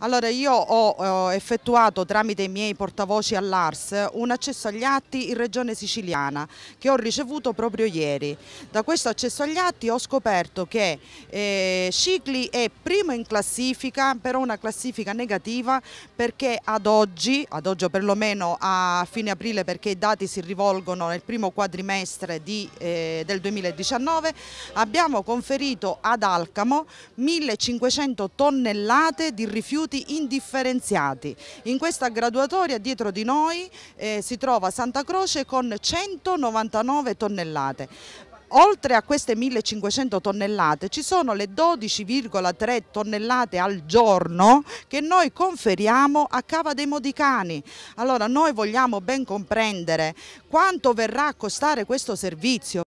Allora io ho eh, effettuato tramite i miei portavoci all'ARS un accesso agli atti in regione siciliana che ho ricevuto proprio ieri. Da questo accesso agli atti ho scoperto che eh, Cicli è primo in classifica, però una classifica negativa perché ad oggi, ad oggi perlomeno a fine aprile perché i dati si rivolgono nel primo quadrimestre di, eh, del 2019, abbiamo conferito ad Alcamo 1500 tonnellate di rifiuti rifiuti indifferenziati. In questa graduatoria dietro di noi eh, si trova Santa Croce con 199 tonnellate. Oltre a queste 1500 tonnellate ci sono le 12,3 tonnellate al giorno che noi conferiamo a Cava dei Modicani. Allora noi vogliamo ben comprendere quanto verrà a costare questo servizio.